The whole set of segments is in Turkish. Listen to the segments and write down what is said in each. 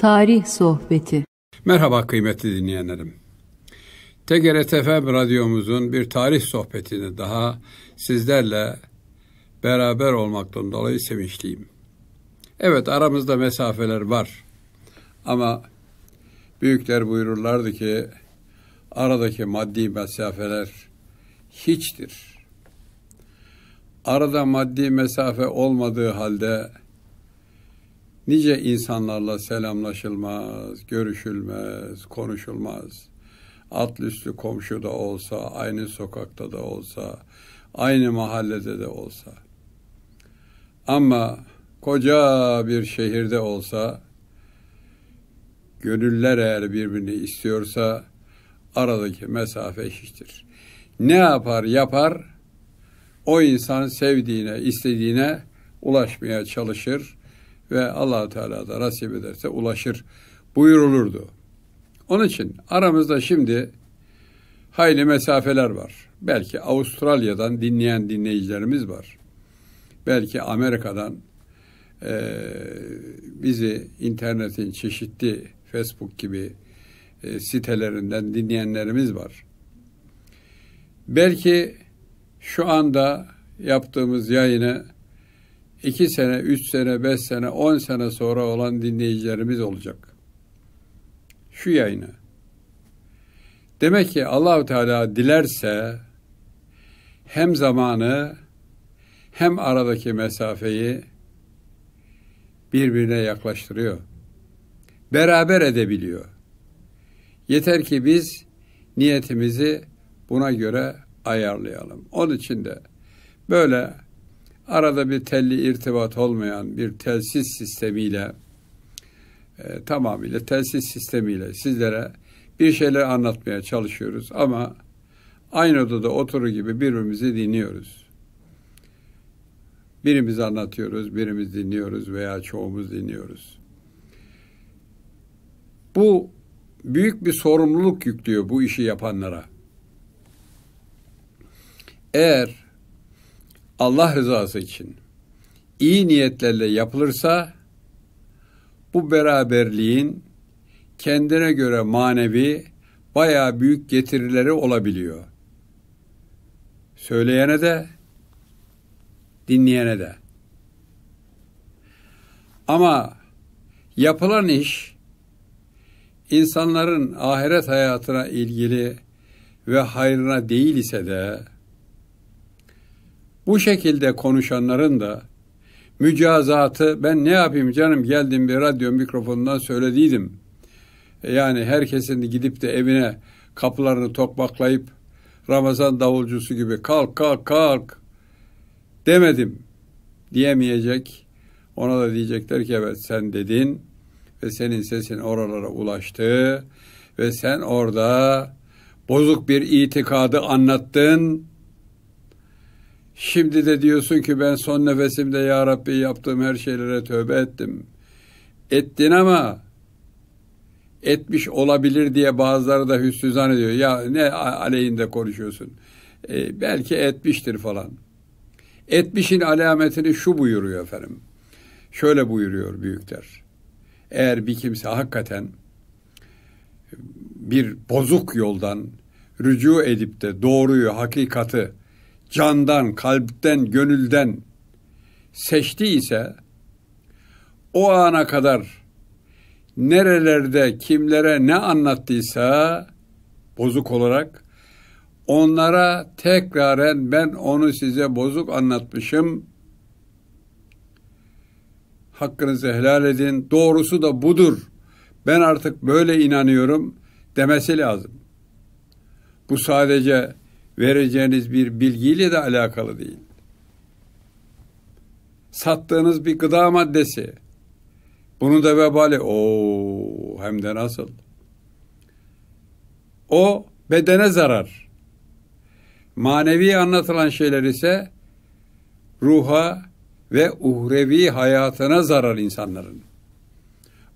Tarih Sohbeti Merhaba kıymetli dinleyenlerim. TGRT FM radyomuzun bir tarih sohbetini daha sizlerle beraber olmaktan dolayı sevinçliyim. Evet aramızda mesafeler var ama büyükler buyururlardı ki aradaki maddi mesafeler hiçtir. Arada maddi mesafe olmadığı halde Nice insanlarla selamlaşılmaz, görüşülmez, konuşulmaz. At üstü komşu da olsa, aynı sokakta da olsa, aynı mahallede de olsa. Ama koca bir şehirde olsa, gönüller eğer birbirini istiyorsa, aradaki mesafe eşittir. Ne yapar yapar, o insan sevdiğine, istediğine ulaşmaya çalışır.'' ve allah Teala da nasip ederse ulaşır buyurulurdu. Onun için aramızda şimdi hayli mesafeler var. Belki Avustralya'dan dinleyen dinleyicilerimiz var. Belki Amerika'dan e, bizi internetin çeşitli Facebook gibi e, sitelerinden dinleyenlerimiz var. Belki şu anda yaptığımız yayını 2 sene, üç sene, beş sene, on sene sonra olan dinleyicilerimiz olacak. Şu yayını. Demek ki Allahu Teala dilerse hem zamanı hem aradaki mesafeyi birbirine yaklaştırıyor. Beraber edebiliyor. Yeter ki biz niyetimizi buna göre ayarlayalım. Onun için de böyle arada bir telli irtibat olmayan bir telsiz sistemiyle e, tamamıyla telsiz sistemiyle sizlere bir şeyler anlatmaya çalışıyoruz ama aynı odada oturur gibi birbirimizi dinliyoruz. Birimiz anlatıyoruz, birimiz dinliyoruz veya çoğumuz dinliyoruz. Bu büyük bir sorumluluk yüklüyor bu işi yapanlara. Eğer Allah rızası için iyi niyetlerle yapılırsa bu beraberliğin kendine göre manevi bayağı büyük getirileri olabiliyor. Söyleyene de dinleyene de. Ama yapılan iş insanların ahiret hayatına ilgili ve hayrına değil ise de bu şekilde konuşanların da mücazatı ben ne yapayım canım geldim bir radyo mikrofonundan söylediydim. Yani herkesin gidip de evine kapılarını tokmaklayıp Ramazan davulcusu gibi kalk kalk kalk demedim diyemeyecek. Ona da diyecekler ki evet sen dedin ve senin sesin oralara ulaştı ve sen orada bozuk bir itikadı anlattın Şimdi de diyorsun ki ben son nefesimde ya Rabbi yaptığım her şeylere tövbe ettim. Ettin ama etmiş olabilir diye bazıları da hüsnüzan ediyor. Ya ne aleyhinde konuşuyorsun? E, belki etmiştir falan. Etmişin alametini şu buyuruyor efendim. Şöyle buyuruyor büyükler. Eğer bir kimse hakikaten bir bozuk yoldan rücu edip de doğruyu, hakikati candan, kalpten, gönülden seçtiyse o ana kadar nerelerde kimlere ne anlattıysa bozuk olarak onlara tekraren ben onu size bozuk anlatmışım. Hakkınızı helal edin. Doğrusu da budur. Ben artık böyle inanıyorum demesi lazım. Bu sadece vereceğiniz bir bilgiyle de alakalı değil. Sattığınız bir gıda maddesi. Bunu da vebali. o hem de nasıl? O bedene zarar. Manevi anlatılan şeyler ise ruha ve uhrevi hayatına zarar insanların.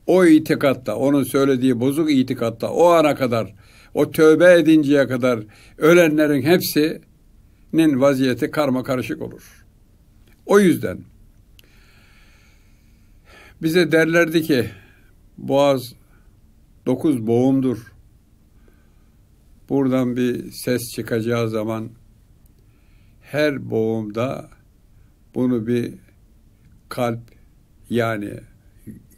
O itikatta, onun söylediği bozuk itikatta o ana kadar o tövbe edinceye kadar ölenlerin hepsinin vaziyeti karma karışık olur. O yüzden bize derlerdi ki boğaz dokuz boğumdur. Buradan bir ses çıkacağı zaman her boğumda bunu bir kalp yani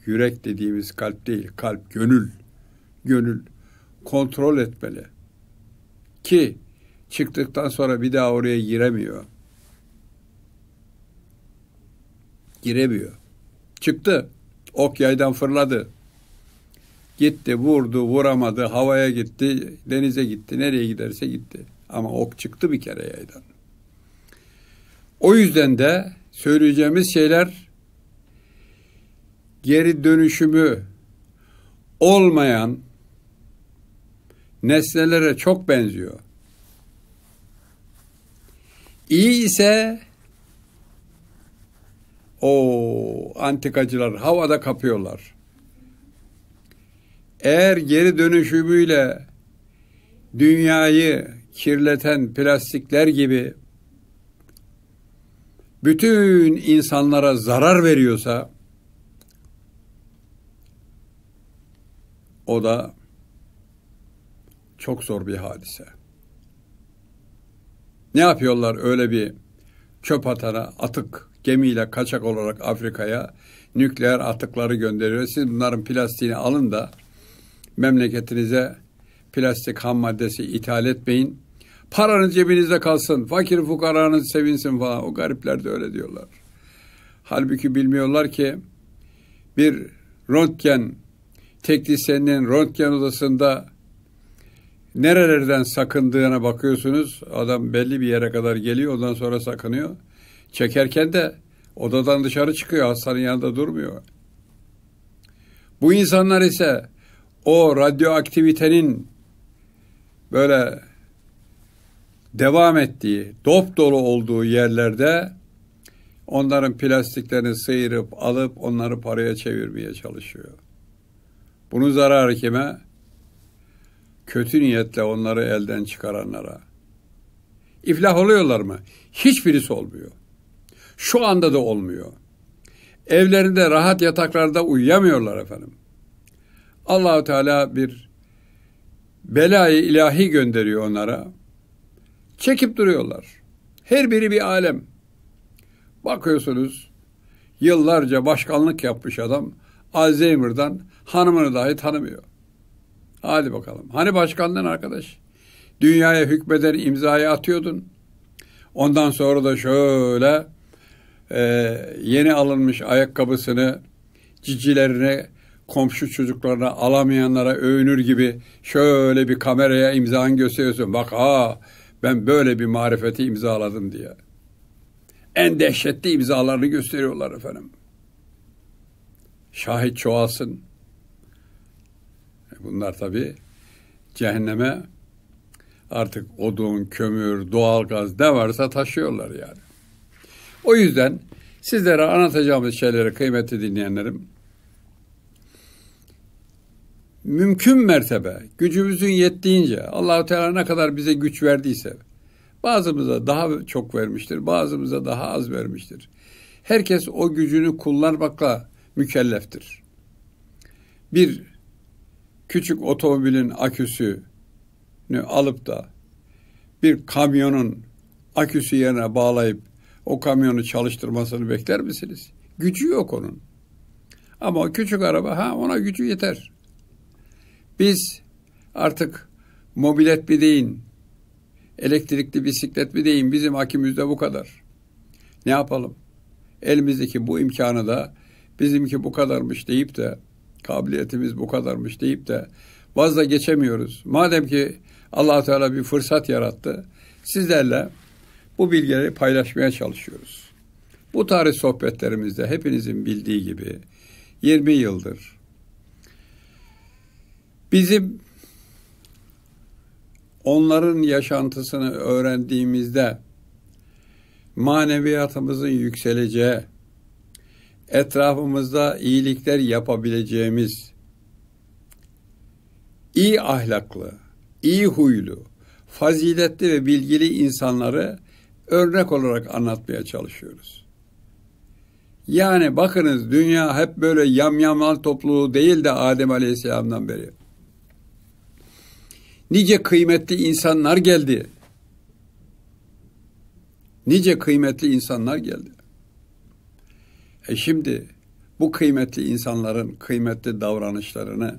yürek dediğimiz kalp değil, kalp gönül, gönül kontrol etmeli. Ki çıktıktan sonra bir daha oraya giremiyor. Giremiyor. Çıktı. Ok yaydan fırladı. Gitti, vurdu, vuramadı, havaya gitti, denize gitti, nereye giderse gitti. Ama ok çıktı bir kere yaydan. O yüzden de söyleyeceğimiz şeyler geri dönüşümü olmayan nesnelere çok benziyor. İyi ise o antikacılar havada kapıyorlar. Eğer geri dönüşümüyle dünyayı kirleten plastikler gibi bütün insanlara zarar veriyorsa o da çok zor bir hadise. Ne yapıyorlar öyle bir çöp atana atık gemiyle kaçak olarak Afrika'ya nükleer atıkları gönderiyor. Siz bunların plastiğini alın da memleketinize plastik ham maddesi ithal etmeyin. Paranız cebinizde kalsın. Fakir fukaranız sevinsin falan. O garipler de öyle diyorlar. Halbuki bilmiyorlar ki bir röntgen teknisyeninin röntgen odasında nerelerden sakındığına bakıyorsunuz. Adam belli bir yere kadar geliyor ondan sonra sakınıyor. Çekerken de odadan dışarı çıkıyor hastanın yanında durmuyor. Bu insanlar ise o radyoaktivitenin böyle devam ettiği, dop dolu olduğu yerlerde onların plastiklerini sıyırıp alıp onları paraya çevirmeye çalışıyor. Bunun zararı kime? kötü niyetle onları elden çıkaranlara. İflah oluyorlar mı? Hiçbirisi olmuyor. Şu anda da olmuyor. Evlerinde rahat yataklarda uyuyamıyorlar efendim. Allahu Teala bir belayı ilahi gönderiyor onlara. Çekip duruyorlar. Her biri bir alem. Bakıyorsunuz yıllarca başkanlık yapmış adam Alzheimer'dan hanımını dahi tanımıyor. Hadi bakalım. Hani başkandın arkadaş? Dünyaya hükmeden imzayı atıyordun. Ondan sonra da şöyle e, yeni alınmış ayakkabısını cicilerine, komşu çocuklarına alamayanlara övünür gibi şöyle bir kameraya imzan gösteriyorsun. Bak ha ben böyle bir marifeti imzaladım diye. En dehşetli imzalarını gösteriyorlar efendim. Şahit çoğalsın bunlar tabii. Cehenneme artık odun, kömür, doğalgaz ne varsa taşıyorlar yani. O yüzden sizlere anlatacağımız şeylere kıymetli dinleyenlerim mümkün mertebe gücümüzün yettiğince Allahu Teala ne kadar bize güç verdiyse bazımıza daha çok vermiştir, bazımıza daha az vermiştir. Herkes o gücünü kullanmakla mükelleftir. Bir küçük otomobilin aküsünü alıp da bir kamyonun aküsü yerine bağlayıp o kamyonu çalıştırmasını bekler misiniz? Gücü yok onun. Ama o küçük araba ha ona gücü yeter. Biz artık mobilet mi deyin, elektrikli bisiklet mi deyin bizim hakimizde bu kadar. Ne yapalım? Elimizdeki bu imkanı da bizimki bu kadarmış deyip de kabiliyetimiz bu kadarmış deyip de vazda geçemiyoruz. Madem ki allah Teala bir fırsat yarattı, sizlerle bu bilgileri paylaşmaya çalışıyoruz. Bu tarih sohbetlerimizde hepinizin bildiği gibi 20 yıldır bizim onların yaşantısını öğrendiğimizde maneviyatımızın yükseleceği, etrafımızda iyilikler yapabileceğimiz iyi ahlaklı, iyi huylu, faziletli ve bilgili insanları örnek olarak anlatmaya çalışıyoruz. Yani bakınız dünya hep böyle yamyamal topluluğu değil de Adem Aleyhisselam'dan beri. Nice kıymetli insanlar geldi. Nice kıymetli insanlar geldi. E şimdi bu kıymetli insanların kıymetli davranışlarını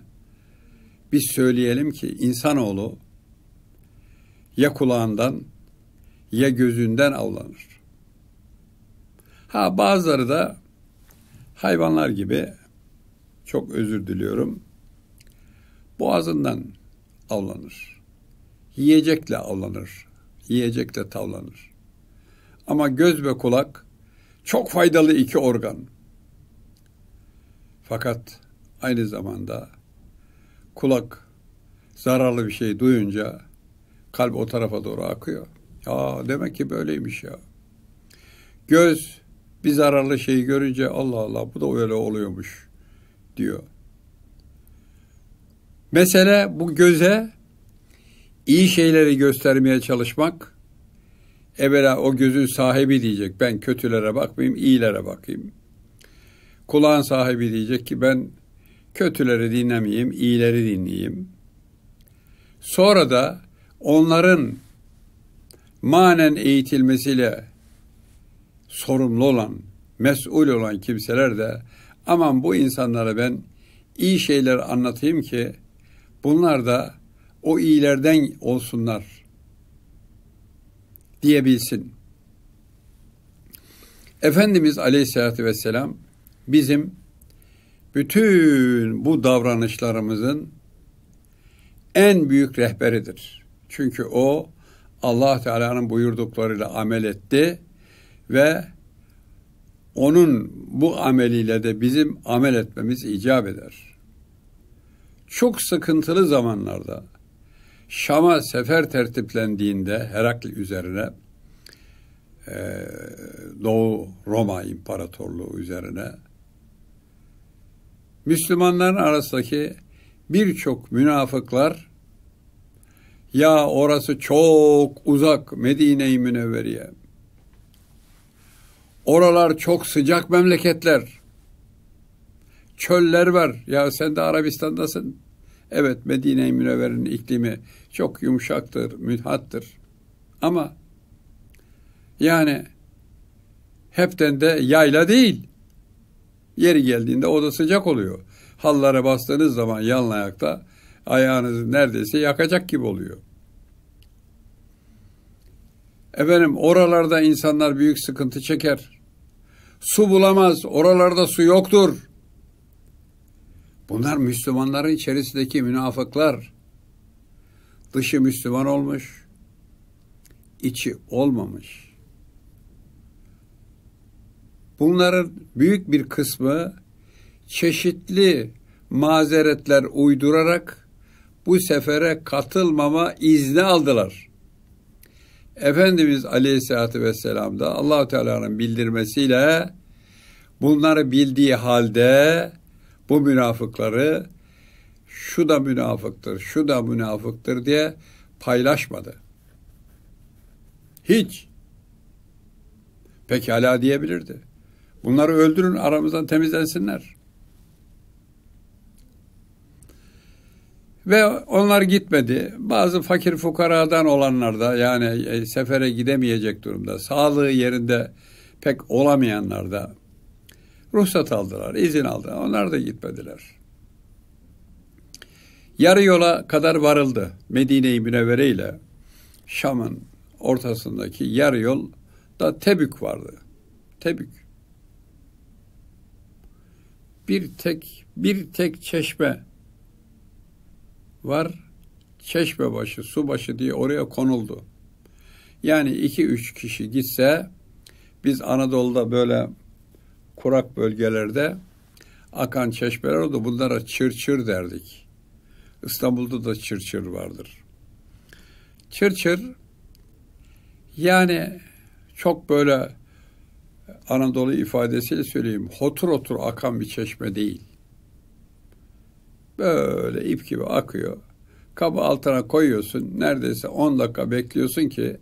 biz söyleyelim ki insanoğlu ya kulağından ya gözünden avlanır. Ha bazıları da hayvanlar gibi çok özür diliyorum. Boğazından avlanır. Yiyecekle avlanır. Yiyecekle tavlanır. Ama göz ve kulak çok faydalı iki organ. Fakat aynı zamanda kulak zararlı bir şey duyunca kalp o tarafa doğru akıyor. Ya demek ki böyleymiş ya. Göz bir zararlı şeyi görünce Allah Allah bu da öyle oluyormuş diyor. Mesele bu göze iyi şeyleri göstermeye çalışmak Evvela o gözün sahibi diyecek ben kötülere bakmayayım iyilere bakayım. Kulağın sahibi diyecek ki ben kötüleri dinlemeyeyim iyileri dinleyeyim. Sonra da onların manen eğitilmesiyle sorumlu olan, mesul olan kimseler de aman bu insanlara ben iyi şeyler anlatayım ki bunlar da o iyilerden olsunlar diyebilsin. Efendimiz Aleyhisselatü Vesselam bizim bütün bu davranışlarımızın en büyük rehberidir. Çünkü o Allah Teala'nın buyurduklarıyla amel etti ve onun bu ameliyle de bizim amel etmemiz icap eder. Çok sıkıntılı zamanlarda Şam'a sefer tertiplendiğinde Herakli üzerine e, Doğu Roma İmparatorluğu üzerine Müslümanların arasındaki birçok münafıklar ya orası çok uzak Medine-i Münevveriye. Oralar çok sıcak memleketler. Çöller var. Ya sen de Arabistan'dasın. Evet Medine-i Münevver'in iklimi çok yumuşaktır, mülhattır. Ama yani hepten de yayla değil. Yeri geldiğinde oda sıcak oluyor. Hallara bastığınız zaman yan ayakta ayağınız neredeyse yakacak gibi oluyor. Efendim oralarda insanlar büyük sıkıntı çeker. Su bulamaz, oralarda su yoktur. Bunlar Müslümanların içerisindeki münafıklar. Dışı Müslüman olmuş, içi olmamış. Bunların büyük bir kısmı çeşitli mazeretler uydurarak bu sefere katılmama izni aldılar. Efendimiz Aleyhisselatü Vesselam da allah Teala'nın bildirmesiyle bunları bildiği halde bu münafıkları şu da münafıktır, şu da münafıktır diye paylaşmadı. Hiç. Pekala diyebilirdi. Bunları öldürün aramızdan temizlensinler. Ve onlar gitmedi. Bazı fakir fukaradan olanlar da yani e, sefere gidemeyecek durumda, sağlığı yerinde pek olamayanlar da ruhsat aldılar, izin aldılar. Onlar da gitmediler. Yarı yola kadar varıldı. Medine-i Münevvere ile Şam'ın ortasındaki yarı yol da Tebük vardı. Tebük. Bir tek bir tek çeşme var. çeşme başı su başı diye oraya konuldu. Yani iki üç kişi gitse biz Anadolu'da böyle kurak bölgelerde akan çeşmeler oldu. Bunlara çırçır derdik. İstanbul'da da çırçır vardır. Çırçır yani çok böyle Anadolu ifadesiyle söyleyeyim hotur otur akan bir çeşme değil. Böyle ip gibi akıyor. Kabı altına koyuyorsun. Neredeyse 10 dakika bekliyorsun ki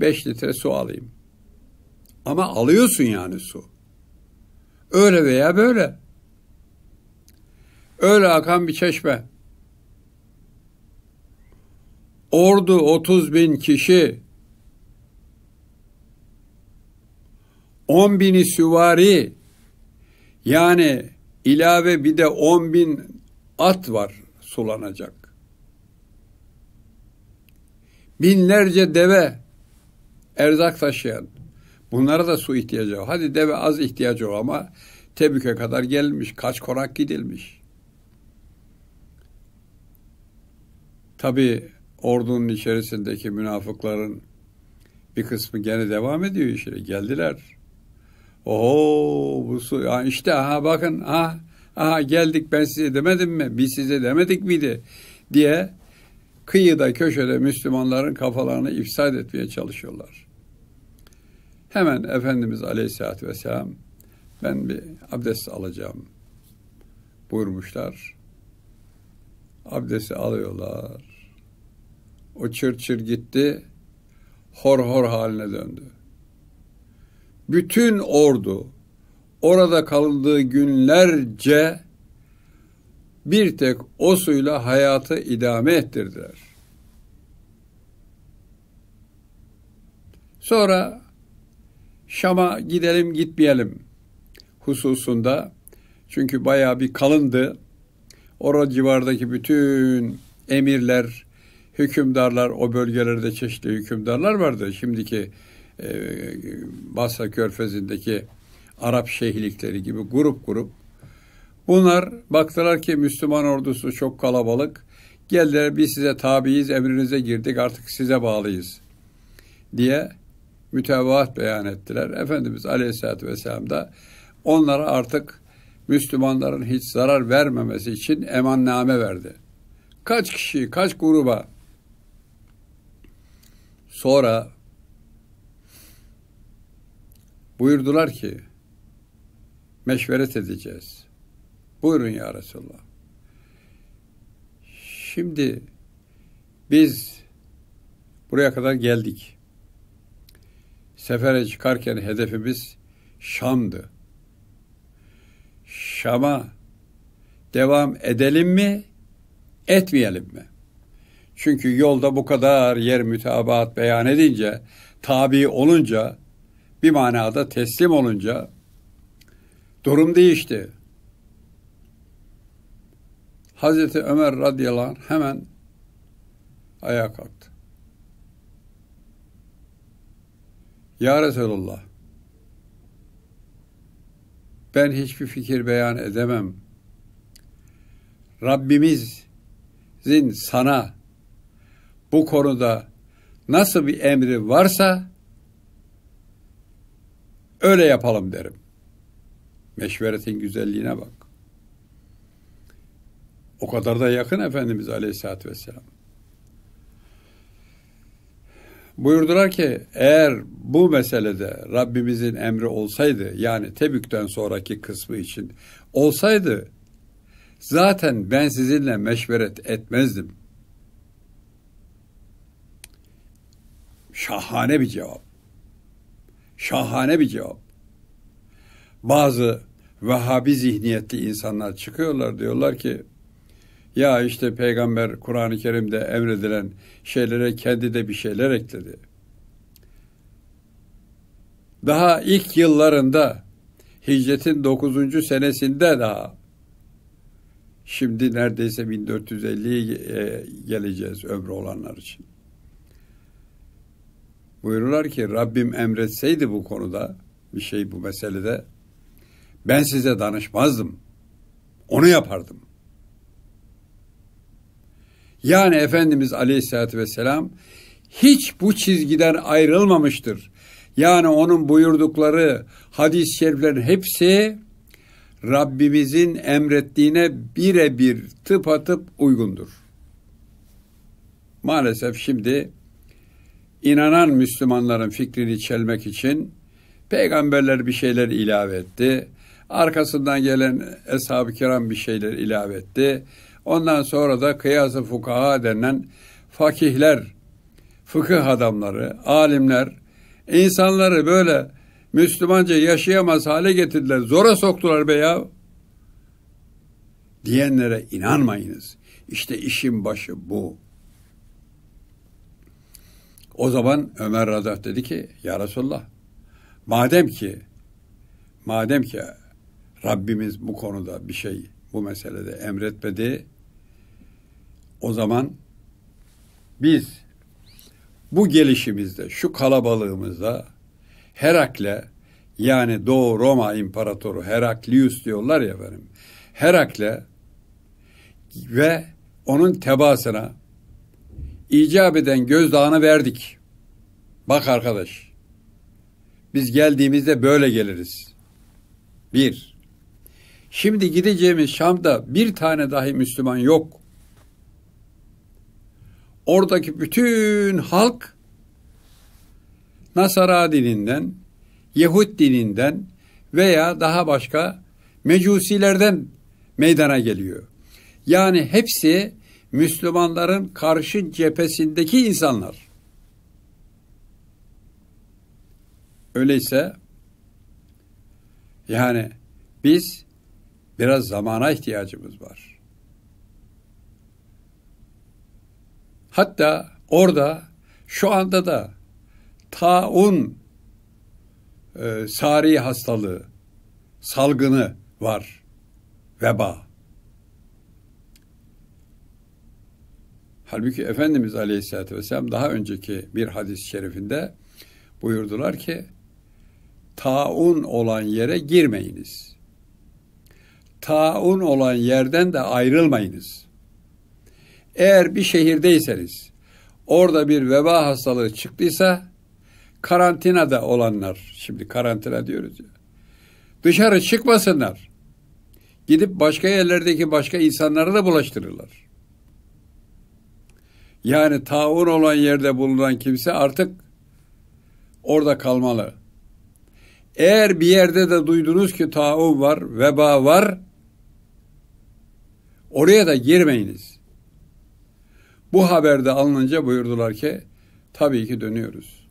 5 litre su alayım. Ama alıyorsun yani su. Öyle veya böyle. Öyle akan bir çeşme. Ordu 30 bin kişi, 10 bini süvari, yani ilave bir de 10 bin at var sulanacak. Binlerce deve erzak taşıyan. Bunlara da su ihtiyacı var. Hadi deve az ihtiyacı var ama Tebük'e kadar gelmiş. Kaç konak gidilmiş. Tabi ordunun içerisindeki münafıkların bir kısmı gene devam ediyor işte. Geldiler. Oho bu su ya işte ha bakın ha aha geldik ben size demedim mi? Biz size demedik miydi? diye kıyıda köşede Müslümanların kafalarını ifsad etmeye çalışıyorlar. Hemen Efendimiz Aleyhisselatü Vesselam ben bir abdest alacağım buyurmuşlar. Abdesti alıyorlar. O çır çır gitti. Hor hor haline döndü. Bütün ordu orada kalındığı günlerce bir tek o suyla hayatı idame ettirdiler. Sonra Şam'a gidelim gitmeyelim hususunda çünkü bayağı bir kalındı. Orada civardaki bütün emirler, hükümdarlar, o bölgelerde çeşitli hükümdarlar vardı. Şimdiki e, Basra Körfezi'ndeki Arap şeyhlikleri gibi grup grup. Bunlar baktılar ki Müslüman ordusu çok kalabalık. Geldiler biz size tabiiz, emrinize girdik artık size bağlıyız diye mütevaat beyan ettiler. Efendimiz Aleyhisselatü Vesselam da onlara artık Müslümanların hiç zarar vermemesi için emanname verdi. Kaç kişi, kaç gruba? Sonra buyurdular ki meşveret edeceğiz. Buyurun ya Resulallah. Şimdi biz buraya kadar geldik. Sefere çıkarken hedefimiz Şam'dı. Şam'a devam edelim mi, etmeyelim mi? Çünkü yolda bu kadar yer mütabaat beyan edince, tabi olunca, bir manada teslim olunca durum değişti. Hazreti Ömer radıyallahu anh hemen ayağa kalktı. Ya Resulallah, ben hiçbir fikir beyan edemem. Rabbimizin sana bu konuda nasıl bir emri varsa öyle yapalım derim. Meşveretin güzelliğine bak. O kadar da yakın Efendimiz Aleyhisselatü Vesselam. Buyurdular ki eğer bu meselede Rabbimizin emri olsaydı yani Tebük'ten sonraki kısmı için olsaydı zaten ben sizinle meşveret etmezdim. Şahane bir cevap. Şahane bir cevap. Bazı vahabi zihniyetli insanlar çıkıyorlar diyorlar ki ya işte peygamber Kur'an-ı Kerim'de emredilen şeylere kendi de bir şeyler ekledi. Daha ilk yıllarında hicretin 9. senesinde daha şimdi neredeyse 1450'ye e, geleceğiz ömrü olanlar için. Buyururlar ki Rabbim emretseydi bu konuda bir şey bu meselede ben size danışmazdım. Onu yapardım. Yani Efendimiz Aleyhisselatü Vesselam hiç bu çizgiden ayrılmamıştır. Yani onun buyurdukları hadis-i şeriflerin hepsi Rabbimizin emrettiğine birebir tıpatıp uygundur. Maalesef şimdi inanan Müslümanların fikrini çelmek için peygamberler bir şeyler ilave etti. Arkasından gelen eshab-ı kiram bir şeyler ilave etti. Ondan sonra da kıyası fukaha denen fakihler, fıkıh adamları, alimler insanları böyle Müslümanca yaşayamaz hale getirdiler. Zora soktular be ya. Diyenlere inanmayınız. İşte işin başı bu. O zaman Ömer Radaf dedi ki ya Resulallah madem ki madem ki Rabbimiz bu konuda bir şey bu meselede emretmedi. O zaman biz bu gelişimizde, şu kalabalığımızda Herakle yani Doğu Roma İmparatoru Heraklius diyorlar ya benim. Herakle ve onun tebaasına icap eden gözdağını verdik. Bak arkadaş. Biz geldiğimizde böyle geliriz. Bir. Şimdi gideceğimiz Şam'da bir tane dahi Müslüman yok. Oradaki bütün halk Nasara dininden, Yahut dininden veya daha başka mecusilerden meydana geliyor. Yani hepsi Müslümanların karşı cephesindeki insanlar. Öyleyse yani biz Biraz zamana ihtiyacımız var. Hatta orada şu anda da taun e, sari hastalığı salgını var. Veba. Halbuki Efendimiz Aleyhisselatü Vesselam daha önceki bir hadis-i şerifinde buyurdular ki taun olan yere girmeyiniz taun olan yerden de ayrılmayınız. Eğer bir şehirdeyseniz, orada bir veba hastalığı çıktıysa, karantinada olanlar, şimdi karantina diyoruz ya, dışarı çıkmasınlar. Gidip başka yerlerdeki başka insanları da bulaştırırlar. Yani taun olan yerde bulunan kimse artık orada kalmalı. Eğer bir yerde de duydunuz ki taun var, veba var, Oraya da girmeyiniz. Bu haberde alınınca buyurdular ki tabii ki dönüyoruz.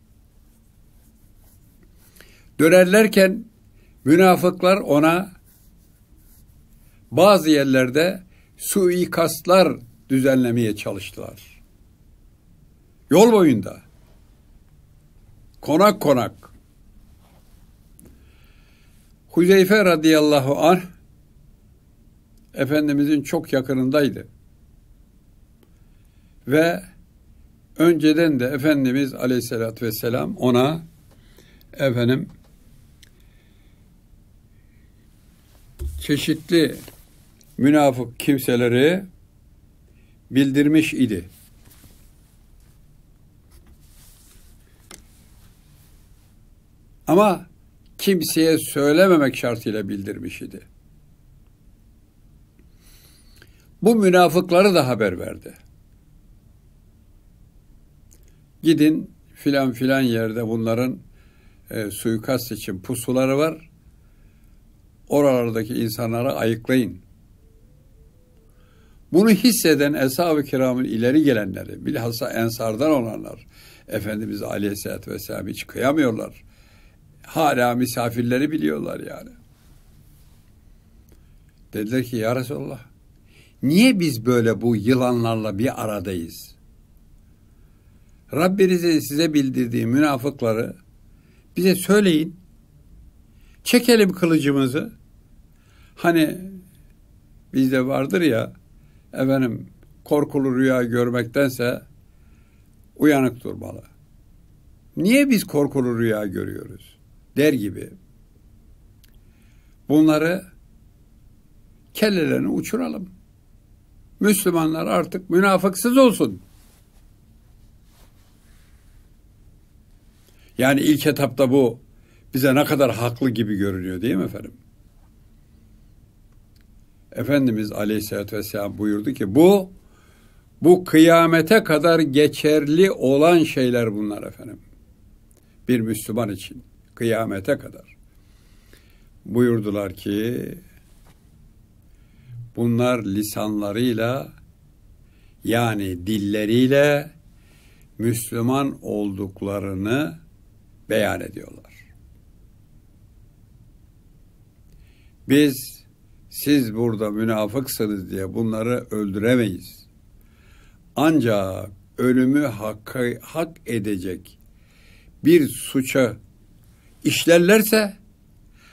Dönerlerken münafıklar ona bazı yerlerde suikastlar düzenlemeye çalıştılar. Yol boyunda. Konak konak. Huzeyfe radıyallahu anh Efendimizin çok yakınındaydı. Ve önceden de Efendimiz aleyhissalatü vesselam ona efendim çeşitli münafık kimseleri bildirmiş idi. Ama kimseye söylememek şartıyla bildirmiş idi bu münafıkları da haber verdi. Gidin filan filan yerde bunların e, suikast için pusuları var. Oralardaki insanları ayıklayın. Bunu hisseden Eshab-ı Kiram'ın ileri gelenleri, bilhassa Ensar'dan olanlar, Efendimiz Aleyhisselatü Vesselam hiç kıyamıyorlar. Hala misafirleri biliyorlar yani. Dediler ki ya Resulallah Niye biz böyle bu yılanlarla bir aradayız? Rabbinizin size bildirdiği münafıkları bize söyleyin. Çekelim kılıcımızı. Hani bizde vardır ya efendim korkulu rüya görmektense uyanık durmalı. Niye biz korkulu rüya görüyoruz? Der gibi. Bunları kellelerini uçuralım. Müslümanlar artık münafıksız olsun. Yani ilk etapta bu bize ne kadar haklı gibi görünüyor değil mi efendim? Efendimiz Aleyhisselatü Vesselam buyurdu ki bu bu kıyamete kadar geçerli olan şeyler bunlar efendim. Bir Müslüman için kıyamete kadar. Buyurdular ki Bunlar lisanlarıyla yani dilleriyle Müslüman olduklarını beyan ediyorlar. Biz siz burada münafıksınız diye bunları öldüremeyiz. Ancak ölümü hakkı, hak edecek bir suça işlerlerse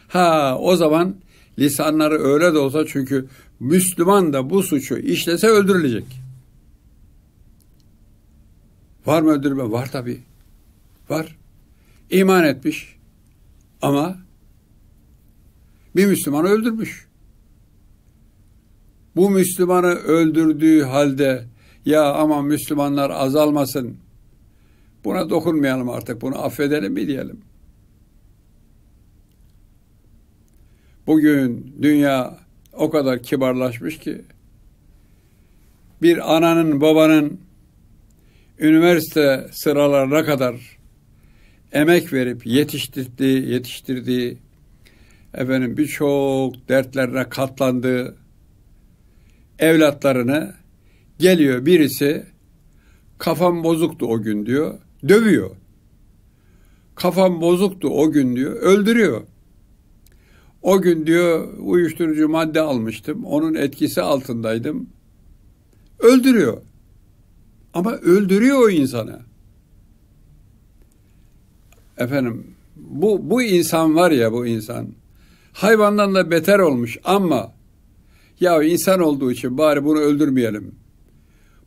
ha o zaman lisanları öyle de olsa çünkü Müslüman da bu suçu işlese öldürülecek. Var mı öldürme? Var tabii. Var. İman etmiş ama bir Müslümanı öldürmüş. Bu Müslümanı öldürdüğü halde ya ama Müslümanlar azalmasın. Buna dokunmayalım artık. Bunu affedelim mi diyelim. Bugün dünya o kadar kibarlaşmış ki bir ananın babanın üniversite sıralarına kadar emek verip yetiştirdiği, yetiştirdiği efendim birçok dertlerine katlandığı evlatlarını geliyor birisi kafam bozuktu o gün diyor dövüyor. Kafam bozuktu o gün diyor öldürüyor. O gün diyor uyuşturucu madde almıştım. Onun etkisi altındaydım. Öldürüyor. Ama öldürüyor o insanı. Efendim bu, bu insan var ya bu insan. Hayvandan da beter olmuş ama ya insan olduğu için bari bunu öldürmeyelim.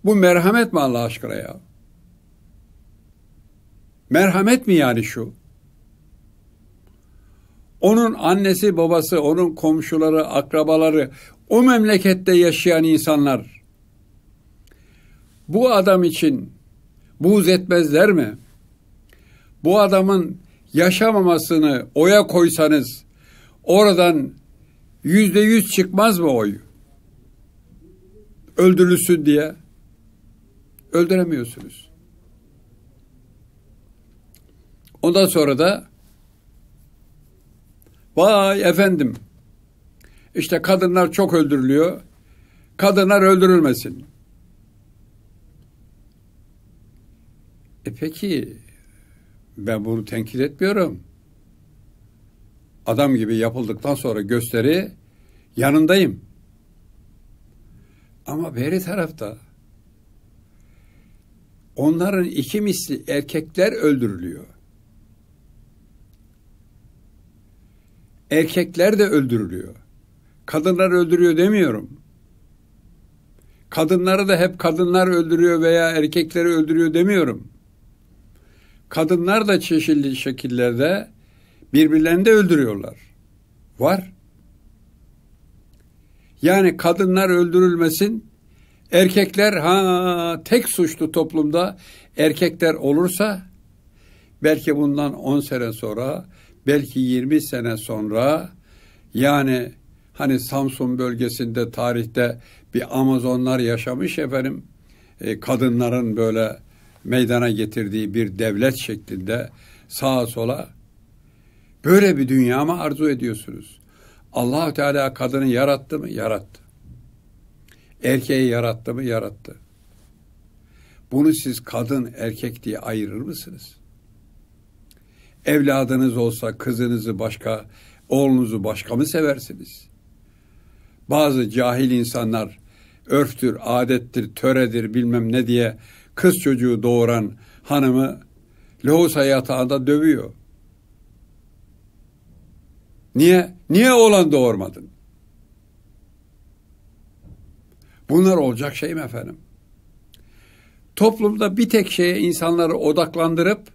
Bu merhamet mi Allah aşkına ya? Merhamet mi yani şu? Onun annesi, babası, onun komşuları, akrabaları, o memlekette yaşayan insanlar bu adam için buğz etmezler mi? Bu adamın yaşamamasını oya koysanız oradan yüzde yüz çıkmaz mı oy? Öldürülsün diye. Öldüremiyorsunuz. Ondan sonra da Vay efendim işte kadınlar çok öldürülüyor. Kadınlar öldürülmesin. E peki ben bunu tenkit etmiyorum. Adam gibi yapıldıktan sonra gösteri yanındayım. Ama beri tarafta onların iki misli erkekler öldürülüyor. Erkekler de öldürülüyor. Kadınlar öldürüyor demiyorum. Kadınları da hep kadınlar öldürüyor veya erkekleri öldürüyor demiyorum. Kadınlar da çeşitli şekillerde birbirlerini de öldürüyorlar. Var. Yani kadınlar öldürülmesin, erkekler ha tek suçlu toplumda erkekler olursa belki bundan 10 sene sonra belki 20 sene sonra yani hani Samsun bölgesinde tarihte bir Amazonlar yaşamış efendim e, kadınların böyle meydana getirdiği bir devlet şeklinde sağa sola böyle bir dünya mı arzu ediyorsunuz? allah Teala kadını yarattı mı? Yarattı. Erkeği yarattı mı? Yarattı. Bunu siz kadın erkek diye ayırır mısınız? Evladınız olsa kızınızı başka, oğlunuzu başka mı seversiniz? Bazı cahil insanlar örftür, adettir, töredir bilmem ne diye kız çocuğu doğuran hanımı lohusa yatağında dövüyor. Niye? Niye oğlan doğurmadın? Bunlar olacak şey mi efendim? Toplumda bir tek şeye insanları odaklandırıp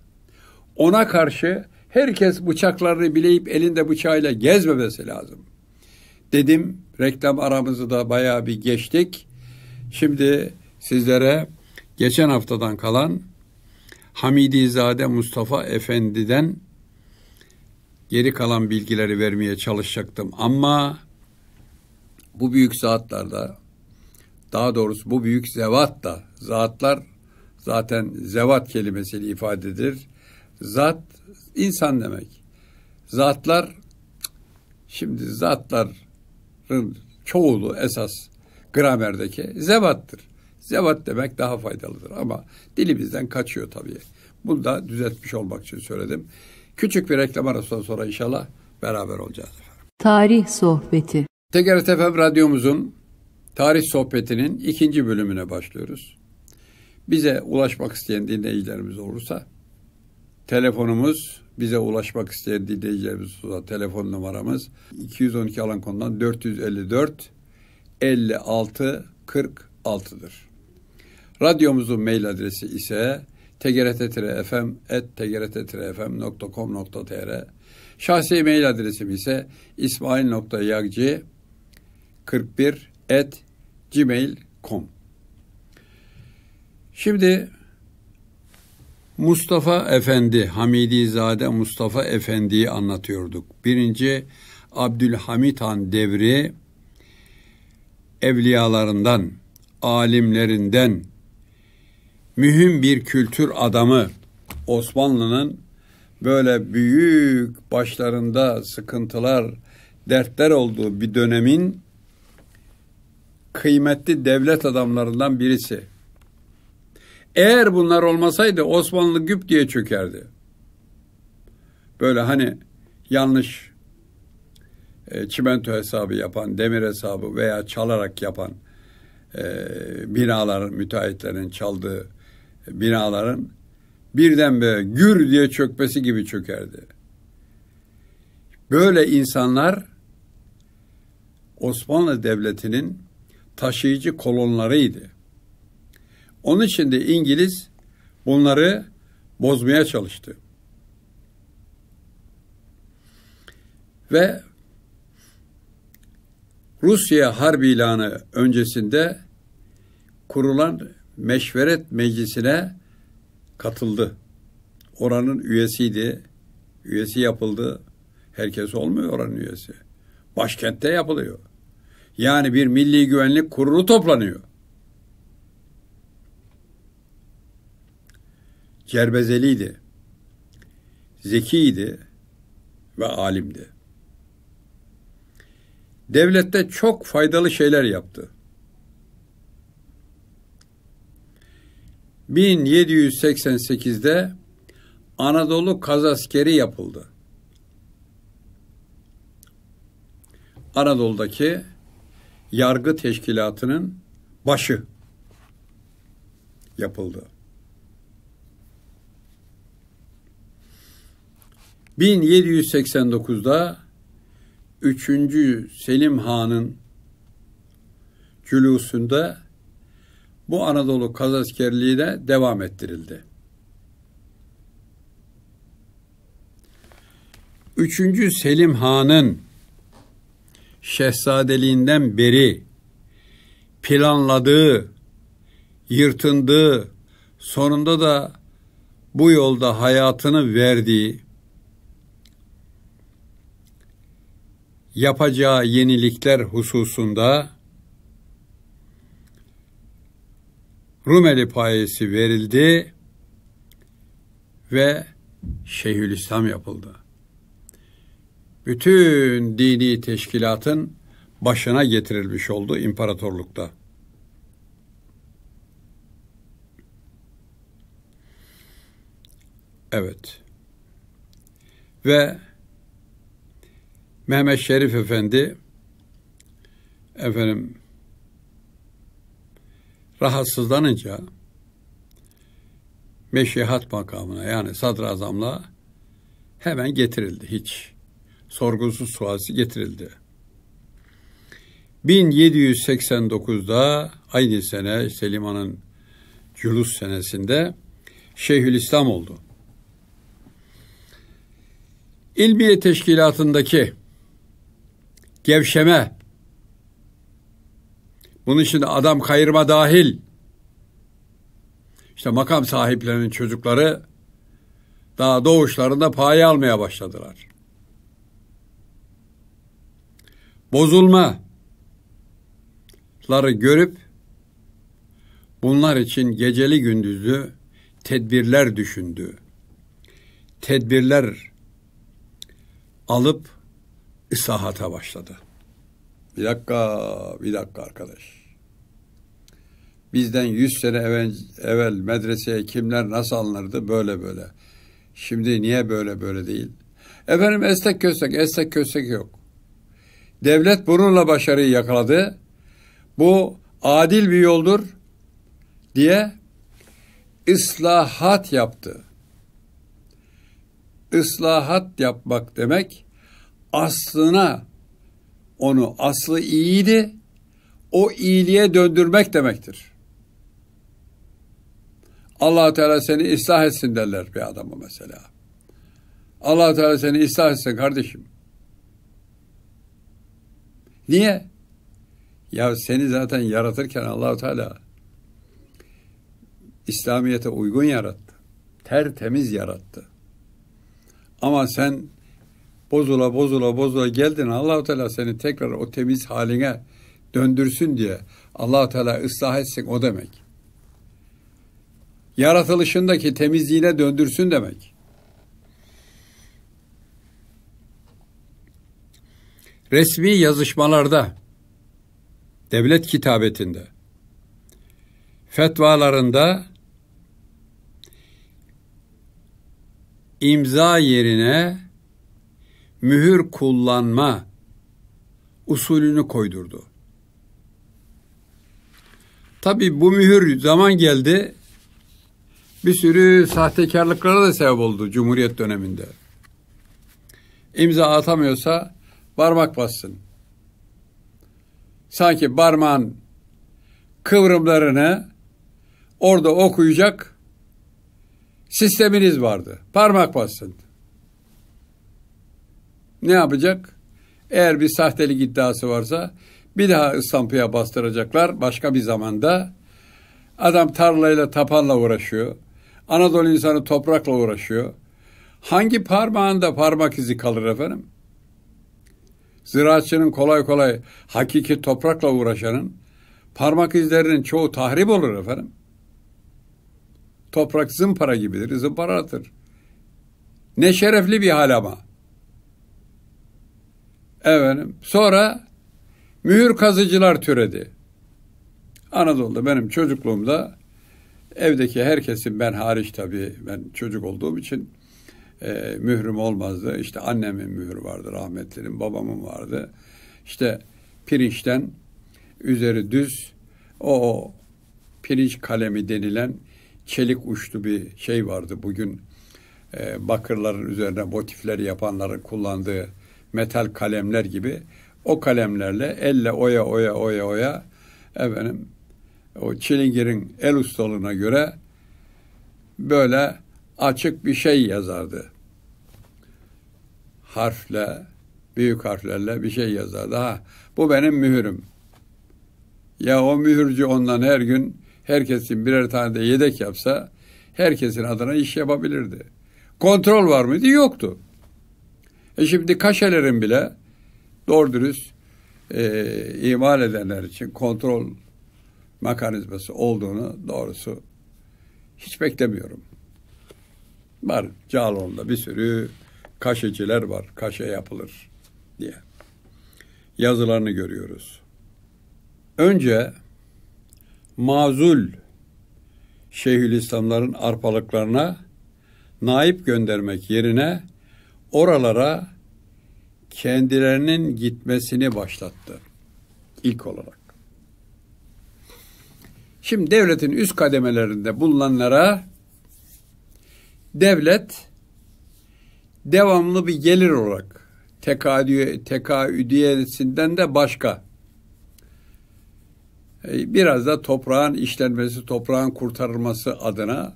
ona karşı herkes bıçaklarını bileyip elinde bıçağıyla gezmemesi lazım. Dedim reklam aramızı da bayağı bir geçtik. Şimdi sizlere geçen haftadan kalan Hamidi Zade Mustafa Efendi'den geri kalan bilgileri vermeye çalışacaktım ama bu büyük zatlarda daha doğrusu bu büyük zevat da zatlar zaten zevat kelimesiyle ifadedir. Zat insan demek. Zatlar şimdi zatların çoğulu esas gramerdeki zevattır. Zevat demek daha faydalıdır ama dilimizden kaçıyor tabii. Bunu da düzeltmiş olmak için söyledim. Küçük bir reklam arasından sonra inşallah beraber olacağız Tarih Sohbeti TGRT FM radyomuzun Tarih Sohbeti'nin ikinci bölümüne başlıyoruz. Bize ulaşmak isteyen dinleyicilerimiz olursa Telefonumuz bize ulaşmak isteyen dinleyicilerimiz telefon numaramız 212 alan konudan 454 56 46'dır. Radyomuzun mail adresi ise tgrt-fm.com.tr Şahsi mail adresim ise ismail.yagci 41 at gmail.com Şimdi Mustafa Efendi, Hamidi Zade Mustafa Efendi'yi anlatıyorduk. Birinci Abdülhamit Han devri evliyalarından, alimlerinden, mühim bir kültür adamı Osmanlı'nın böyle büyük başlarında sıkıntılar, dertler olduğu bir dönemin kıymetli devlet adamlarından birisi. Eğer bunlar olmasaydı Osmanlı güp diye çökerdi. Böyle hani yanlış e, çimento hesabı yapan, demir hesabı veya çalarak yapan e, binalar, müteahhitlerin çaldığı e, binaların birden böyle gür diye çökmesi gibi çökerdi. Böyle insanlar Osmanlı Devleti'nin taşıyıcı kolonlarıydı. Onun için de İngiliz bunları bozmaya çalıştı. Ve Rusya Harbi ilanı öncesinde kurulan Meşveret Meclisi'ne katıldı. Oranın üyesiydi. Üyesi yapıldı. Herkes olmuyor oranın üyesi. Başkentte yapılıyor. Yani bir milli güvenlik kurulu toplanıyor. Gerbezeliydi, zekiydi ve alimdi. Devlette çok faydalı şeyler yaptı. 1788'de Anadolu Kazaskeri yapıldı. Anadolu'daki yargı teşkilatının başı yapıldı. 1789'da 3. Selim Han'ın cülusunda bu Anadolu de devam ettirildi. 3. Selim Han'ın şehzadeliğinden beri planladığı, yırtındığı, sonunda da bu yolda hayatını verdiği yapacağı yenilikler hususunda Rumeli payesi verildi ve Şeyhülislam yapıldı. Bütün dini teşkilatın başına getirilmiş oldu imparatorlukta. Evet. Ve Mehmet Şerif Efendi efendim rahatsızlanınca meşihat makamına yani sadrazamla hemen getirildi hiç. Sorgusuz sualsi getirildi. 1789'da aynı sene Selim Han'ın cülus senesinde Şeyhülislam oldu. İlmiye teşkilatındaki gevşeme. Bunun için adam kayırma dahil. İşte makam sahiplerinin çocukları daha doğuşlarında pay almaya başladılar. Bozulmaları görüp bunlar için geceli gündüzlü tedbirler düşündü. Tedbirler alıp ıslahata başladı. Bir dakika, bir dakika arkadaş. Bizden yüz sene evvel, evvel medreseye kimler nasıl alınırdı böyle böyle. Şimdi niye böyle böyle değil? Efendim estek köstek, estek köstek yok. Devlet bununla başarıyı yakaladı. Bu adil bir yoldur diye ıslahat yaptı. Islahat yapmak demek aslına onu aslı iyiydi o iyiliğe döndürmek demektir. allah Teala seni ıslah etsin derler bir adamı mesela. allah Teala seni ıslah etsin kardeşim. Niye? Ya seni zaten yaratırken allah Teala İslamiyet'e uygun yarattı. Tertemiz yarattı. Ama sen bozula bozula bozula geldin Allahu Teala seni tekrar o temiz haline döndürsün diye Allahu Teala ıslah etsin o demek. Yaratılışındaki temizliğine döndürsün demek. Resmi yazışmalarda, devlet kitabetinde, fetvalarında imza yerine mühür kullanma usulünü koydurdu. Tabi bu mühür zaman geldi bir sürü sahtekarlıklara da sebep oldu Cumhuriyet döneminde. İmza atamıyorsa parmak bassın. Sanki barman kıvrımlarını orada okuyacak sisteminiz vardı. Parmak bassın ne yapacak? Eğer bir sahtelik iddiası varsa bir daha ıslampiye bastıracaklar başka bir zamanda. Adam tarlayla tapanla uğraşıyor. Anadolu insanı toprakla uğraşıyor. Hangi parmağında parmak izi kalır efendim? Ziraatçının kolay kolay hakiki toprakla uğraşanın parmak izlerinin çoğu tahrip olur efendim. Toprak zımpara gibidir, zımpara atır. Ne şerefli bir hal ama. Efendim, sonra mühür kazıcılar türedi. Anadolu'da benim çocukluğumda evdeki herkesin ben hariç tabii ben çocuk olduğum için e, mührüm olmazdı. İşte annemin mührü vardı rahmetlinin, babamın vardı. İşte pirinçten üzeri düz o, o pirinç kalemi denilen çelik uçlu bir şey vardı. Bugün e, bakırların üzerine motifler yapanların kullandığı metal kalemler gibi o kalemlerle elle oya oya oya oya efendim o Çilingir'in el ustalığına göre böyle açık bir şey yazardı. Harfle, büyük harflerle bir şey yazardı. Ha, bu benim mühürüm. Ya o mühürcü ondan her gün herkesin birer tane de yedek yapsa herkesin adına iş yapabilirdi. Kontrol var mıydı? Yoktu. E şimdi kaşelerin bile doğru dürüst e, imal edenler için kontrol mekanizması olduğunu doğrusu hiç beklemiyorum. Var Cağaloğlu'nda bir sürü kaşeciler var. Kaşe yapılır diye. Yazılarını görüyoruz. Önce mazul Şeyhülislamların arpalıklarına naip göndermek yerine oralara kendilerinin gitmesini başlattı ilk olarak. Şimdi devletin üst kademelerinde bulunanlara devlet devamlı bir gelir olarak tekadüye, tekaüdiyesinden de başka e, biraz da toprağın işlenmesi, toprağın kurtarılması adına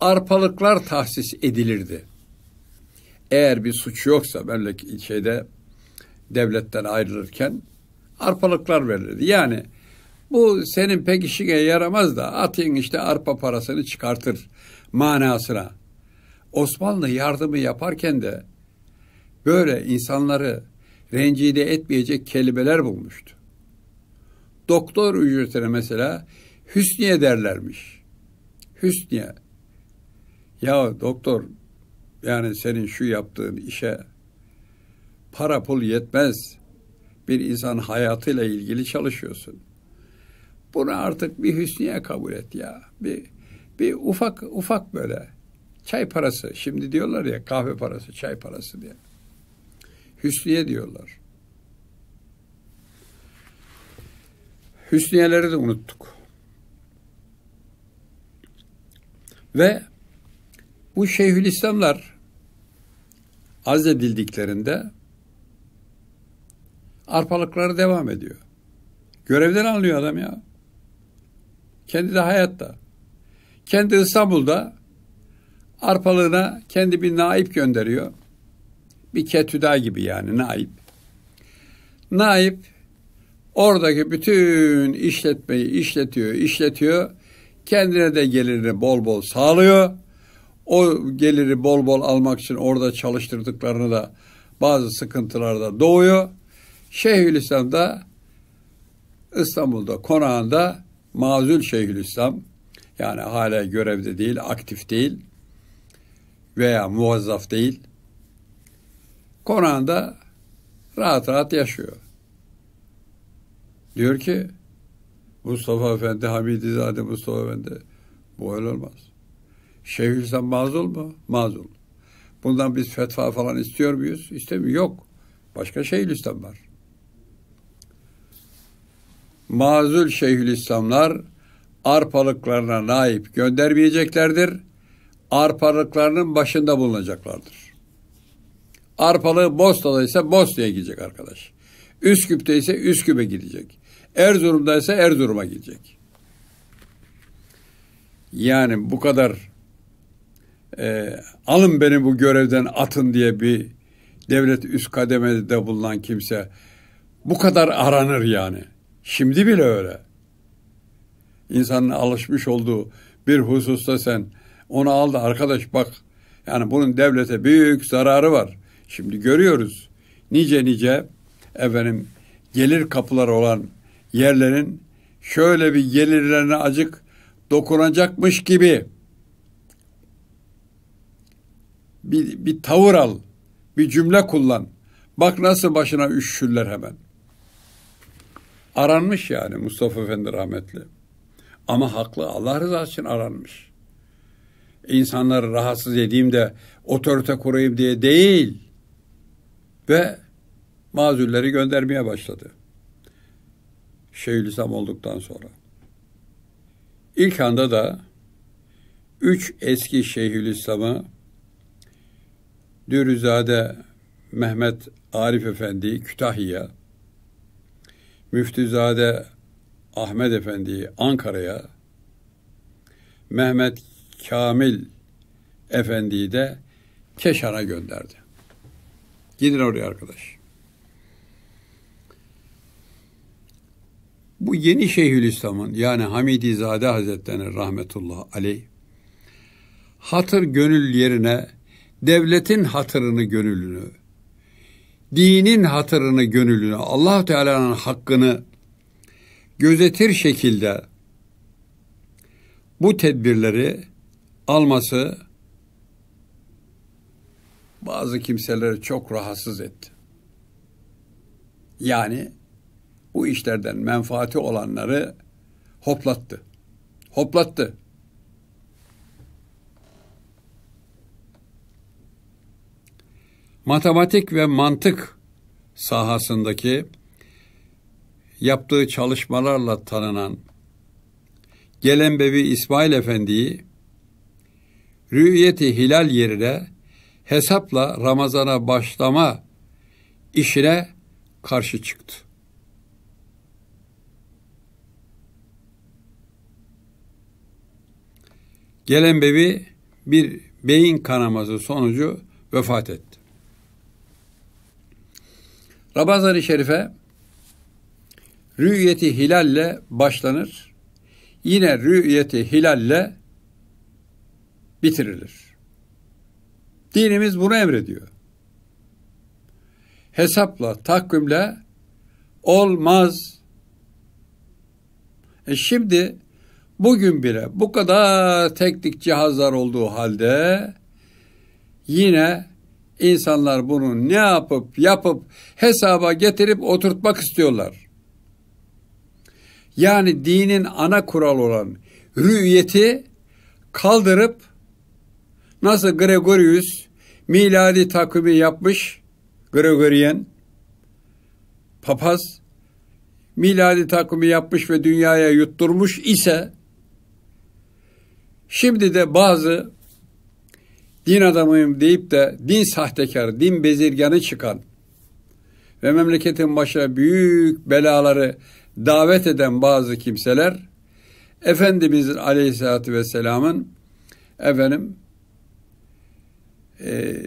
arpalıklar tahsis edilirdi eğer bir suç yoksa memlek şeyde devletten ayrılırken arpalıklar verilirdi. Yani bu senin pek işine yaramaz da atın işte arpa parasını çıkartır manasına. Osmanlı yardımı yaparken de böyle insanları rencide etmeyecek kelimeler bulmuştu. Doktor ücretine mesela Hüsniye derlermiş. Hüsniye. Ya doktor yani senin şu yaptığın işe para pul yetmez. Bir insan hayatıyla ilgili çalışıyorsun. Bunu artık bir hüsniye kabul et ya. Bir, bir ufak ufak böyle çay parası. Şimdi diyorlar ya kahve parası, çay parası diye. Hüsniye diyorlar. Hüsniyeleri de unuttuk. Ve bu Şeyhülislamlar azledildiklerinde arpalıkları devam ediyor. Görevden alınıyor adam ya. Kendi de hayatta. Kendi İstanbul'da arpalığına kendi bir naip gönderiyor. Bir ketüda gibi yani naip. Naip oradaki bütün işletmeyi işletiyor, işletiyor. Kendine de gelirini bol bol sağlıyor. O geliri bol bol almak için orada çalıştırdıklarını da bazı sıkıntılarda doğuyor. Şeyhülislam da İstanbul'da konağında mazul Şeyhülislam yani hala görevde değil, aktif değil veya muvazzaf değil. Konağında rahat rahat yaşıyor. Diyor ki Mustafa Efendi, Hamidizade Mustafa Efendi bu öyle olmaz. Şeyhülislam mazul mu? Mazul. Bundan biz fetva falan istiyor muyuz? İstemiyor. Yok. Başka Şeyhülislam var. Mazul Şeyhülislamlar arpalıklarına naip göndermeyeceklerdir. Arpalıklarının başında bulunacaklardır. Arpalığı Bosna'da ise Bosna'ya gidecek arkadaş. Üsküp'te ise Üsküp'e gidecek. Erzurum'da ise Erzurum'a gidecek. Yani bu kadar e, alın beni bu görevden atın diye bir devlet üst kademede bulunan kimse bu kadar aranır yani. Şimdi bile öyle. İnsanın alışmış olduğu bir hususta sen onu aldı arkadaş bak yani bunun devlete büyük zararı var. Şimdi görüyoruz nice nice efendim gelir kapıları olan yerlerin şöyle bir gelirlerine acık dokunacakmış gibi bir, bir tavır al, bir cümle kullan. Bak nasıl başına üşüşürler hemen. Aranmış yani Mustafa Efendi rahmetli. Ama haklı Allah rızası için aranmış. İnsanları rahatsız edeyim de otorite kurayım diye değil. Ve mazulleri göndermeye başladı. Şeyhülislam olduktan sonra. İlk anda da üç eski Şeyhülislam'ı Dürüzade Mehmet Arif Efendi Kütahya, Müftüzade Ahmet Efendi Ankara'ya, Mehmet Kamil Efendi'yi de Keşan'a gönderdi. Gidin oraya arkadaş. Bu yeni Şeyhülislam'ın yani Hamidizade Hazretleri rahmetullah aleyh hatır gönül yerine devletin hatırını gönülünü, dinin hatırını gönülünü, allah Teala'nın hakkını gözetir şekilde bu tedbirleri alması bazı kimseleri çok rahatsız etti. Yani bu işlerden menfaati olanları hoplattı. Hoplattı. matematik ve mantık sahasındaki yaptığı çalışmalarla tanınan Gelenbevi İsmail Efendi'yi Rüyeti Hilal yerine hesapla Ramazan'a başlama işine karşı çıktı. Gelenbevi bir beyin kanaması sonucu vefat etti. Ramazan-ı Şerife rü'yeti hilalle başlanır. Yine rü'yeti hilalle bitirilir. Dinimiz bunu emrediyor. Hesapla, takvimle olmaz. E şimdi bugün bile bu kadar teknik cihazlar olduğu halde yine İnsanlar bunu ne yapıp yapıp hesaba getirip oturtmak istiyorlar. Yani dinin ana kuralı olan rüyeti kaldırıp nasıl Gregorius miladi takvimi yapmış Gregorian papaz miladi takvimi yapmış ve dünyaya yutturmuş ise şimdi de bazı din adamıyım deyip de din sahtekar, din bezirganı çıkan ve memleketin başına büyük belaları davet eden bazı kimseler Efendimiz Aleyhisselatü Vesselam'ın efendim e,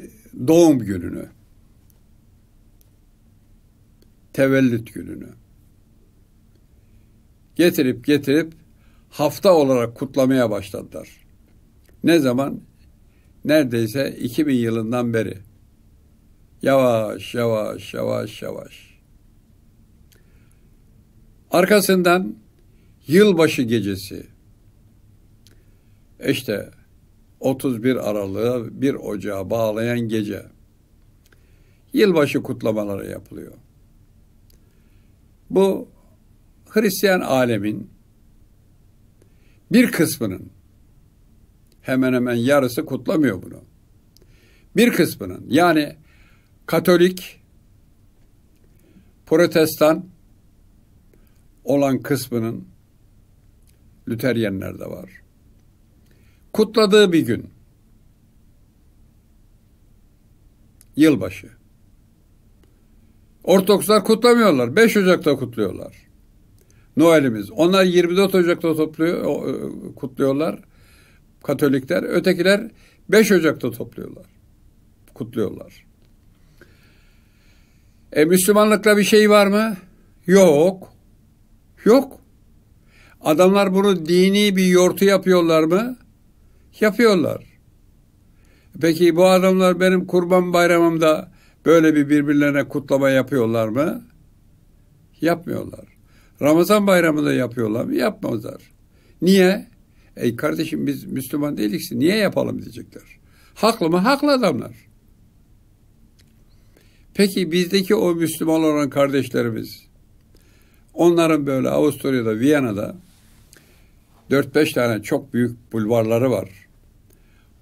doğum gününü tevellüt gününü getirip getirip hafta olarak kutlamaya başladılar. Ne zaman? neredeyse 2000 yılından beri yavaş yavaş yavaş yavaş. Arkasından yılbaşı gecesi işte 31 Aralık'a 1 Ocağa bağlayan gece yılbaşı kutlamaları yapılıyor. Bu Hristiyan alemin bir kısmının hemen hemen yarısı kutlamıyor bunu. Bir kısmının yani Katolik, Protestan olan kısmının Lüteryenler de var. Kutladığı bir gün yılbaşı. Ortodokslar kutlamıyorlar. 5 Ocak'ta kutluyorlar. Noel'imiz. Onlar 24 Ocak'ta topluyor, e, kutluyorlar. Katolikler. Ötekiler 5 Ocak'ta topluyorlar. Kutluyorlar. E Müslümanlıkla bir şey var mı? Yok. Yok. Adamlar bunu dini bir yortu yapıyorlar mı? Yapıyorlar. Peki bu adamlar benim kurban bayramımda böyle bir birbirlerine kutlama yapıyorlar mı? Yapmıyorlar. Ramazan bayramında yapıyorlar mı? Yapmazlar. Niye? Ey kardeşim biz Müslüman değiliz niye yapalım diyecekler. Haklı mı? Haklı adamlar. Peki bizdeki o Müslüman olan kardeşlerimiz onların böyle Avusturya'da, Viyana'da 4-5 tane çok büyük bulvarları var.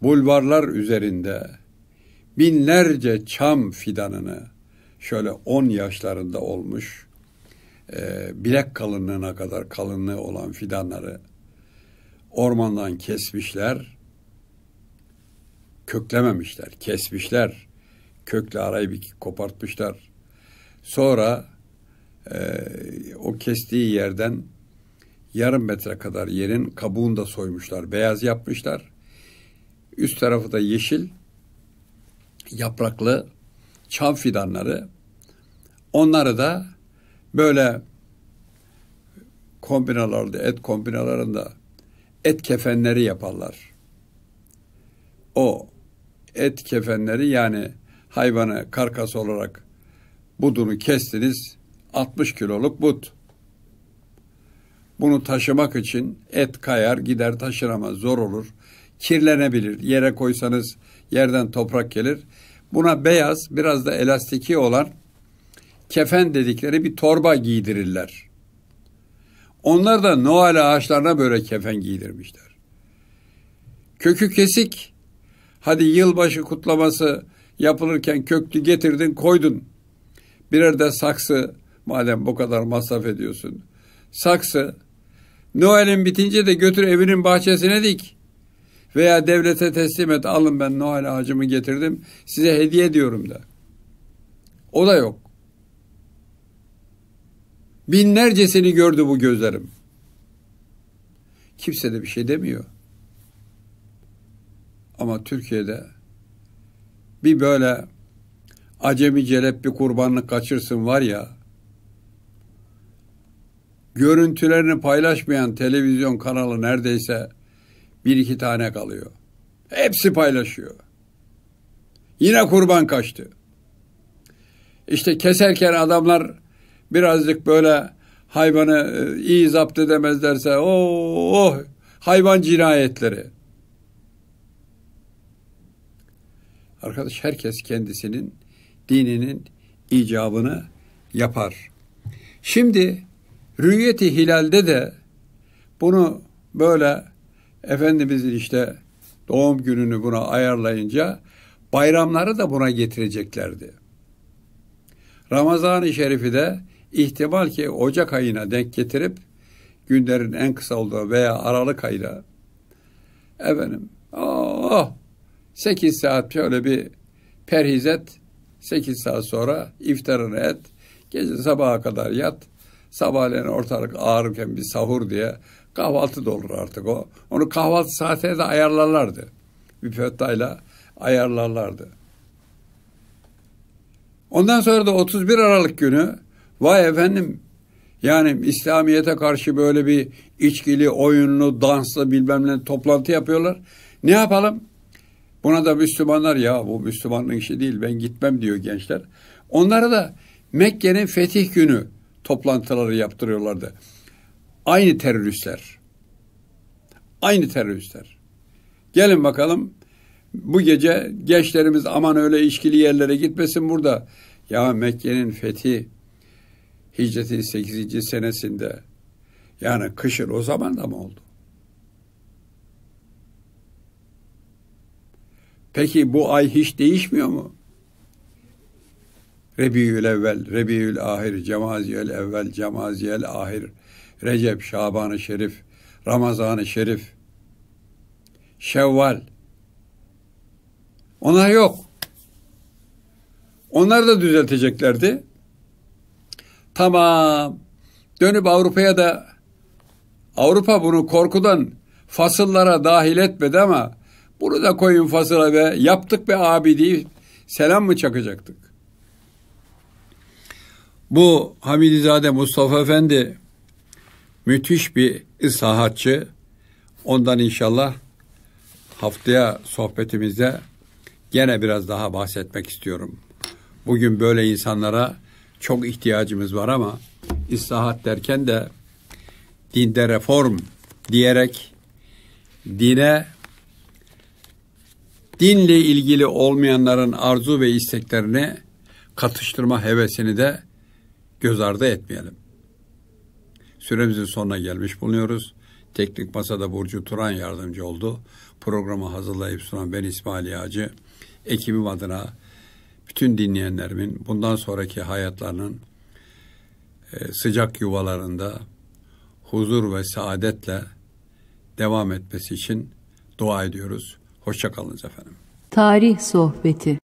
Bulvarlar üzerinde binlerce çam fidanını şöyle 10 yaşlarında olmuş, e, bilek kalınlığına kadar kalınlığı olan fidanları ormandan kesmişler, köklememişler, kesmişler. Kökle arayı bir kopartmışlar. Sonra e, o kestiği yerden yarım metre kadar yerin kabuğunu da soymuşlar. Beyaz yapmışlar. Üst tarafı da yeşil yapraklı çam fidanları. Onları da böyle kombinalarda, et kombinalarında et kefenleri yaparlar. O et kefenleri yani hayvanı karkas olarak budunu kestiniz 60 kiloluk but. Bunu taşımak için et kayar gider taşınamaz zor olur. Kirlenebilir yere koysanız yerden toprak gelir. Buna beyaz biraz da elastiki olan kefen dedikleri bir torba giydirirler. Onlar da Noel ağaçlarına böyle kefen giydirmişler. Kökü kesik. Hadi yılbaşı kutlaması yapılırken köklü getirdin koydun. Birer de saksı madem bu kadar masraf ediyorsun. Saksı Noel'in bitince de götür evinin bahçesine dik. Veya devlete teslim et alın ben Noel ağacımı getirdim size hediye diyorum da. O da yok. Binlerce seni gördü bu gözlerim. Kimse de bir şey demiyor. Ama Türkiye'de bir böyle acemi celep bir kurbanlık kaçırsın var ya, görüntülerini paylaşmayan televizyon kanalı neredeyse bir iki tane kalıyor. Hepsi paylaşıyor. Yine kurban kaçtı. İşte keserken adamlar birazcık böyle hayvanı e, iyi zapt edemezlerse oh, oh hayvan cinayetleri. Arkadaş herkes kendisinin dininin icabını yapar. Şimdi rüyeti hilalde de bunu böyle Efendimizin işte doğum gününü buna ayarlayınca bayramları da buna getireceklerdi. Ramazan-ı Şerif'i de İhtimal ki Ocak ayına denk getirip günlerin en kısa olduğu veya Aralık ayına efendim oh, 8 saat şöyle bir perhiz et 8 saat sonra iftarını et gece sabaha kadar yat sabahleyin ortalık ağırken bir sahur diye kahvaltı da olur artık o. Onu kahvaltı saatine de ayarlarlardı. bir Müfettayla ayarlarlardı. Ondan sonra da 31 Aralık günü Vay efendim yani İslamiyet'e karşı böyle bir içkili, oyunlu, danslı bilmem ne toplantı yapıyorlar. Ne yapalım? Buna da Müslümanlar ya bu Müslümanlığın işi değil ben gitmem diyor gençler. Onlara da Mekke'nin fetih günü toplantıları yaptırıyorlardı. Aynı teröristler. Aynı teröristler. Gelin bakalım bu gece gençlerimiz aman öyle içkili yerlere gitmesin burada. Ya Mekke'nin fethi Hicretin 8. senesinde yani kışın o zaman da mı oldu? Peki bu ay hiç değişmiyor mu? Rebiül evvel, Rebiül ahir, Cemaziyel evvel, Cemaziyel ahir, Recep, Şaban-ı Şerif, Ramazan-ı Şerif, Şevval. Onlar yok. Onlar da düzelteceklerdi. Tamam. Dönüp Avrupa'ya da Avrupa bunu korkudan fasıllara dahil etmedi ama bunu da koyun fasıla ve yaptık be abi abidi selam mı çakacaktık? Bu Hamidizade Mustafa Efendi müthiş bir isahatçı. Ondan inşallah haftaya sohbetimizde gene biraz daha bahsetmek istiyorum. Bugün böyle insanlara çok ihtiyacımız var ama islahat derken de dinde reform diyerek dine dinle ilgili olmayanların arzu ve isteklerini katıştırma hevesini de göz ardı etmeyelim. Süremizin sonuna gelmiş bulunuyoruz. Teknik Masa'da Burcu Turan yardımcı oldu. Programı hazırlayıp sunan ben İsmail Yağcı. Ekibim adına bütün dinleyenlerimin bundan sonraki hayatlarının e, sıcak yuvalarında huzur ve saadetle devam etmesi için dua ediyoruz. Hoşçakalınız efendim. Tarih Sohbeti